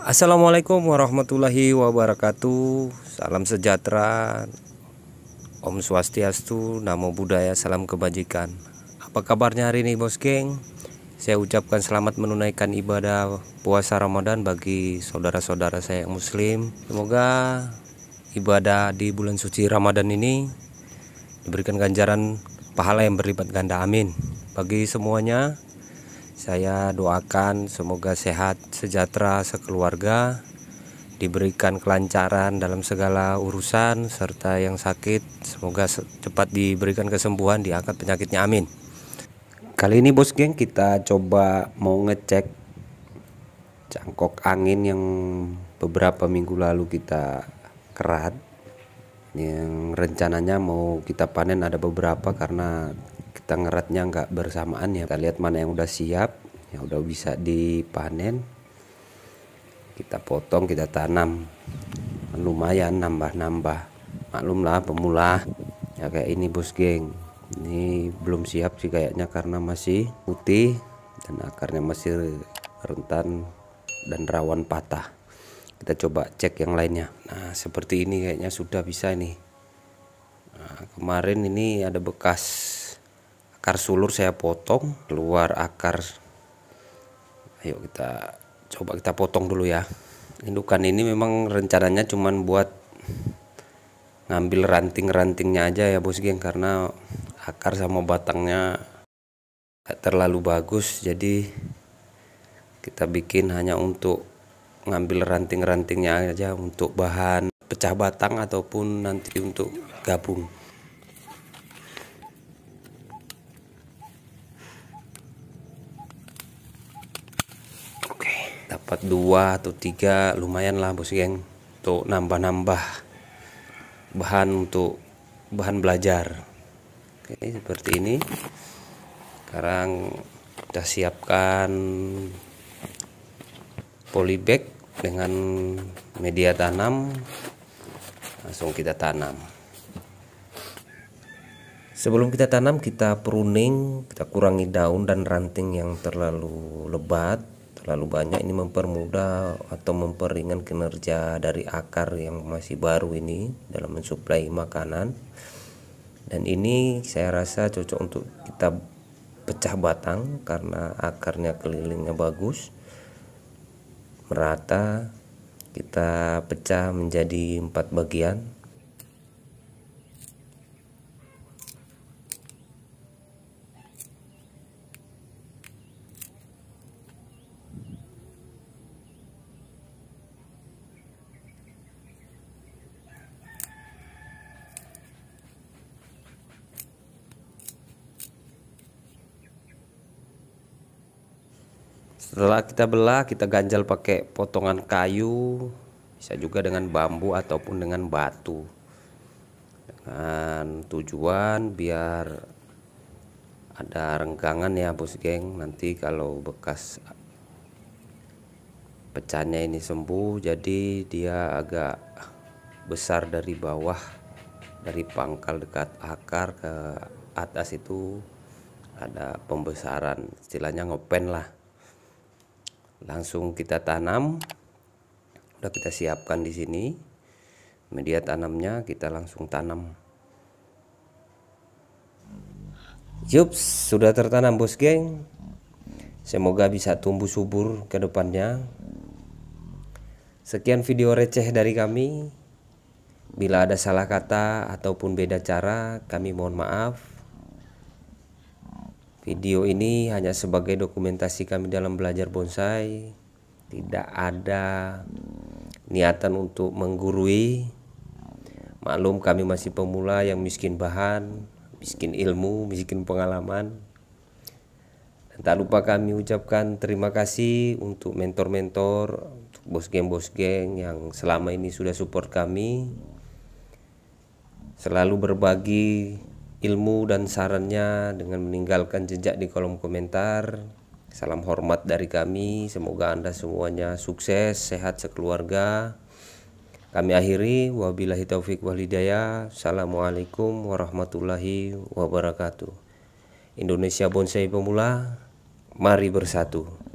Assalamualaikum warahmatullahi wabarakatuh Salam sejahtera Om Swastiastu Namo Buddhaya Salam Kebajikan Apa kabarnya hari ini bos geng? Saya ucapkan selamat menunaikan ibadah puasa Ramadan bagi saudara-saudara saya yang muslim Semoga ibadah di bulan suci Ramadan ini Diberikan ganjaran pahala yang berlipat ganda amin Bagi semuanya saya doakan semoga sehat, sejahtera sekeluarga, diberikan kelancaran dalam segala urusan serta yang sakit semoga cepat diberikan kesembuhan diangkat penyakitnya amin kali ini bos geng kita coba mau ngecek cangkok angin yang beberapa minggu lalu kita kerat yang rencananya mau kita panen ada beberapa karena kita ngeratnya nggak bersamaan ya kita lihat mana yang udah siap yang udah bisa dipanen kita potong kita tanam lumayan nambah-nambah maklumlah pemula ya kayak ini bos geng ini belum siap sih kayaknya karena masih putih dan akarnya masih rentan dan rawan patah kita coba cek yang lainnya nah seperti ini kayaknya sudah bisa nih nah, kemarin ini ada bekas akar sulur saya potong keluar akar ayo kita coba kita potong dulu ya indukan ini memang rencananya cuman buat ngambil ranting-rantingnya aja ya bos geng karena akar sama batangnya gak terlalu bagus jadi kita bikin hanya untuk ngambil ranting-rantingnya aja untuk bahan pecah batang ataupun nanti untuk gabung dapat dua atau tiga lumayan lah bos geng untuk nambah-nambah bahan untuk bahan belajar oke seperti ini sekarang kita siapkan polybag dengan media tanam langsung kita tanam sebelum kita tanam kita pruning kita kurangi daun dan ranting yang terlalu lebat terlalu banyak ini mempermudah atau memperingan kinerja dari akar yang masih baru ini dalam mensuplai makanan dan ini saya rasa cocok untuk kita pecah batang karena akarnya kelilingnya bagus merata kita pecah menjadi empat bagian setelah kita belah kita ganjal pakai potongan kayu bisa juga dengan bambu ataupun dengan batu dengan tujuan biar ada renggangan ya bos geng nanti kalau bekas pecahnya ini sembuh jadi dia agak besar dari bawah dari pangkal dekat akar ke atas itu ada pembesaran istilahnya ngopen lah langsung kita tanam udah kita siapkan di sini media tanamnya kita langsung tanam Yup sudah tertanam bos geng semoga bisa tumbuh subur ke depannya sekian video receh dari kami bila ada salah kata ataupun beda cara kami mohon maaf Video ini hanya sebagai dokumentasi kami dalam belajar bonsai. Tidak ada niatan untuk menggurui. Maklum kami masih pemula yang miskin bahan, miskin ilmu, miskin pengalaman. Dan tak lupa kami ucapkan terima kasih untuk mentor-mentor, untuk bos geng-bos geng yang selama ini sudah support kami. Selalu berbagi ilmu dan sarannya dengan meninggalkan jejak di kolom komentar. Salam hormat dari kami. Semoga Anda semuanya sukses, sehat sekeluarga. Kami akhiri wabillahi taufik wal hidayah. Assalamualaikum warahmatullahi wabarakatuh. Indonesia Bonsai Pemula, mari bersatu.